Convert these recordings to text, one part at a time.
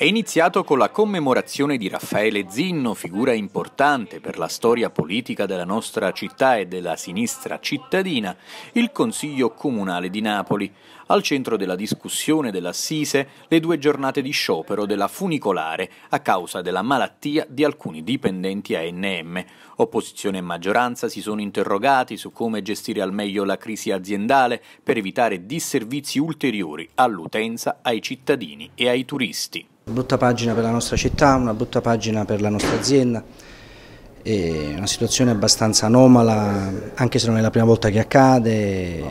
È iniziato con la commemorazione di Raffaele Zinno, figura importante per la storia politica della nostra città e della sinistra cittadina, il Consiglio Comunale di Napoli. Al centro della discussione dell'Assise le due giornate di sciopero della funicolare a causa della malattia di alcuni dipendenti ANM. Opposizione e maggioranza si sono interrogati su come gestire al meglio la crisi aziendale per evitare disservizi ulteriori all'utenza, ai cittadini e ai turisti. Una brutta pagina per la nostra città, una brutta pagina per la nostra azienda, è una situazione abbastanza anomala, anche se non è la prima volta che accade,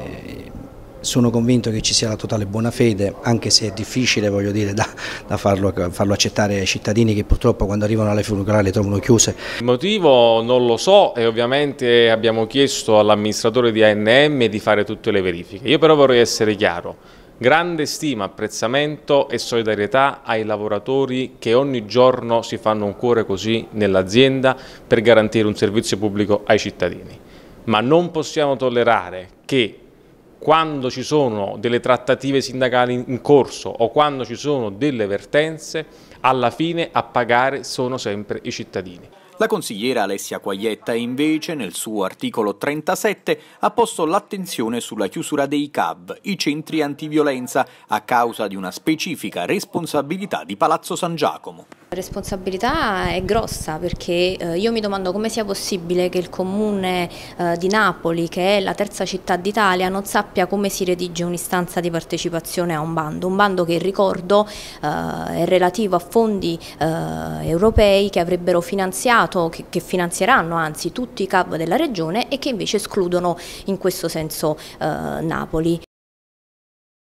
sono convinto che ci sia la totale buona fede, anche se è difficile dire, da, da farlo, farlo, accettare ai cittadini che purtroppo quando arrivano alle funicolari le trovano chiuse. Il motivo non lo so e ovviamente abbiamo chiesto all'amministratore di ANM di fare tutte le verifiche. Io però vorrei essere chiaro, Grande stima, apprezzamento e solidarietà ai lavoratori che ogni giorno si fanno un cuore così nell'azienda per garantire un servizio pubblico ai cittadini. Ma non possiamo tollerare che quando ci sono delle trattative sindacali in corso o quando ci sono delle vertenze, alla fine a pagare sono sempre i cittadini. La consigliera Alessia Quaglietta invece nel suo articolo 37 ha posto l'attenzione sulla chiusura dei CAV, i centri antiviolenza, a causa di una specifica responsabilità di Palazzo San Giacomo. La responsabilità è grossa perché eh, io mi domando come sia possibile che il comune eh, di Napoli, che è la terza città d'Italia, non sappia come si redige un'istanza di partecipazione a un bando, un bando che ricordo eh, è relativo a fondi europei che avrebbero finanziato, che, finanzieranno anzi tutti i CAV della regione e che invece escludono in questo senso Napoli.